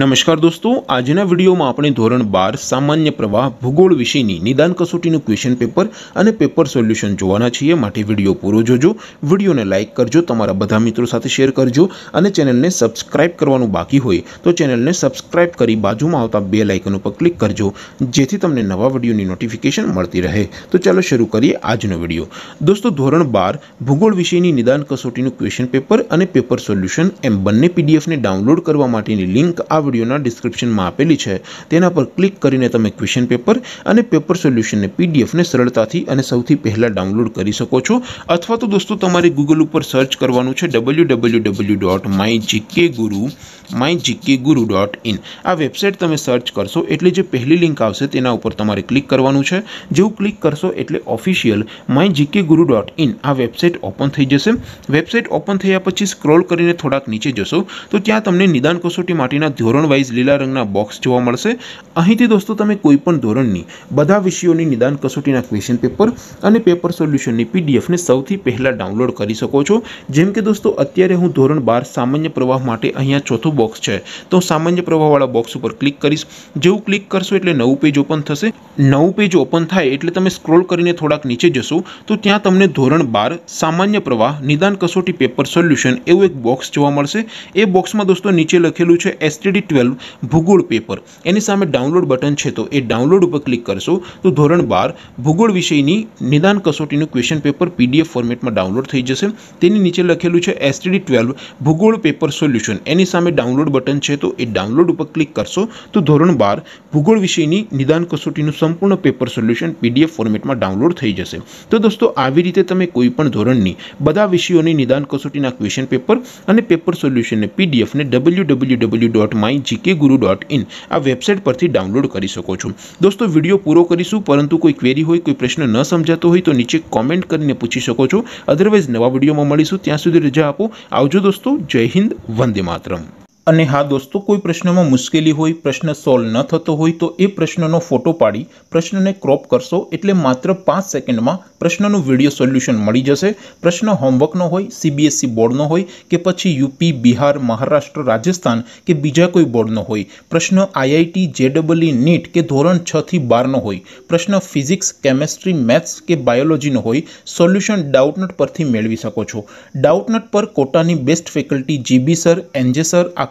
નમસ્કાર દોસ્તો આજના વિડીયોમાં આપણે ધોરણ બાર સામાન્ય પ્રવાહ ભૂગોળ વિષયની નિદાન કસોટીનું ક્વેશ્ચન પેપર અને પેપર સોલ્યુશન જોવાના છીએ માટે વિડીયો પૂરો જોજો વિડીયોને લાઇક કરજો તમારા બધા મિત્રો સાથે શેર કરજો અને ચેનલને સબસ્ક્રાઇબ કરવાનું બાકી હોય તો ચેનલને સબસ્ક્રાઇબ કરી બાજુમાં આવતા બે લાઇકન ઉપર ક્લિક કરજો જેથી તમને નવા વિડીયોની નોટિફિકેશન મળતી રહે તો ચાલો શરૂ કરીએ આજનો વિડીયો દોસ્તો ધોરણ બાર ભૂગોળ વિષયની નિદાન કસોટીનું ક્વેશ્ચન પેપર અને પેપર સોલ્યુશન એમ બંને પીડીએફને ડાઉનલોડ કરવા માટેની લિંક આ વિડીયોના ડિસ્ક્રિપ્શનમાં આપેલી છે તેના પર ક્લિક કરીને તમે ક્વેશ્ચન પેપર અને પેપર સોલ્યુશનને પીડીએફને સરળતાથી અને સૌથી પહેલાં ડાઉનલોડ કરી શકો છો અથવા તો દોસ્તો તમારે ગૂગલ ઉપર સર્ચ કરવાનું છે W W W dot my GK guru my GK guru dot in આ વેબસાઇટ તમે સર્ચ કરશો એટલે જે પહેલી લિંક આવશે તેના ઉપર તમારે ક્લિક કરવાનું છે જેવું ક્લિક કરશો એટલે official my GK guru dot in આ વેબસાઇટ ઓપન થઈ જશે વેબસાઇટ ઓપન થયા પછી સ્ક્રોલ કરીને થોડાક નીચે જશો તો ત્યાં તમને નિદાન કસોટી માટેના ધોરણ વાઇઝ લીલા રંગના બોક્સ જોવા મળશે અહીંથી દોસ્તો તમે કોઈપણ ધોરણની બધા વિષયોની નિદાન કસોટીના ક્વેશ્ચન પેપર અને પેપર સોલ્યુશનની પીડીએફને સૌથી પહેલાં ડાઉનલોડ કરી શકો છો જેમ કે દોસ્તો અત્યારે હું ધોરણ બાર સામાન્ય પ્રવાહ માટે અહીંયા ચોથો બોક્સ છે તો સામાન્ય પ્રવાહવાળા બોક્સ ઉપર ક્લિક કરીશ જેવું ક્લિક કરશો એટલે નવું પેજ ઓપન થશે નવું પેજ ઓપન થાય એટલે તમે સ્ક્રોલ કરીને થોડાક નીચે જશો તો ત્યાં તમને ધોરણ બાર સામાન્ય પ્રવાહ નિદાન કસોટી પેપર સોલ્યુશન એવું એક બોક્સ જોવા મળશે એ બોક્સમાં દોસ્તો નીચે લખેલું છે એસટી સીટીડી ટ્વેલ્વ ભૂગોળ પેપર એની સામે ડાઉનલોડ બટન છે તો એ ડાઉનલોડ ઉપર ક્લિક કરશો તો ધોરણ બાર ભૂગોળ વિષયની નિદાન કસોટીનું ક્વેશ્ચન પેપર પીડીએફ ફોર્મેટમાં ડાઉનલોડ થઈ જશે તેની નીચે લખેલું છે એસટીડી ટ્વેલ્વ ભૂગોળ પેપર સોલ્યુશન એની સામે ડાઉનલોડ બટન છે તો એ ડાઉનલોડ ઉપર ક્લિક કરશો તો ધોરણ બાર ભૂગોળ વિષયની નિદાન કસોટીનું સંપૂર્ણ પેપર સોલ્યુશન પીડીએફ ફોર્મેટમાં ડાઉનલોડ થઈ જશે તો દોસ્તો આવી રીતે તમે કોઈ પણ ધોરણની બધા વિષયોની નિદાન કસોટીના ક્વેશ્ચન પેપર અને પેપર સોલ્યુશનને પીડીએફને W W W dot my GK guru dot in આ વેબસાઇટ પરથી ડાઉનલોડ કરી શકો છો દોસ્તો વિડીયો પૂરો કરીશું પરંતુ કોઈ ક્વેરી હોય કોઈ પ્રશ્ન ન સમજાતો હોય તો નીચે કોમેન્ટ કરીને પૂછી શકો છો અધરવાઇઝ નવા વિડીયોમાં મળીશું ત્યાં સુધી રજા આપો આવજો દોસ્તો જય હિન્દ વંદે માતરમ ને હા દોસ્તો કોઈ પ્રશ્નોમાં મુશ્કેલી હોય પ્રશ્ન 16 ન થતો હોય તો એ પ્રશ્નોનો ફોટો પાડી પ્રશ્નને crop કરશો એટલે માત્ર 5 સેકન્ડમાં પ્રશ્નોનું વિડિયો સોલ્યુશન મળી જશે પ્રશ્નો હોમવર્કનો હોય CBSE બોર્ડનો હોય કે પછી UP બિહાર મહારાષ્ટ્ર રાજસ્થાન કે બીજો કોઈ બોર્ડનો હોય પ્રશ્નો IIT JEE NEET કે ધોરણ 6 થી 12 નો હોય પ્રશ્નો ફિઝિક્સ કેમેસ્ટ્રી મેથ્સ કે બાયોલોજીનો હોય સોલ્યુશન ડાઉટ નોટ પરથી મેળવી શકો છો ડાઉટ નોટ પર કોટાની best faculty GB sir NJ sir આ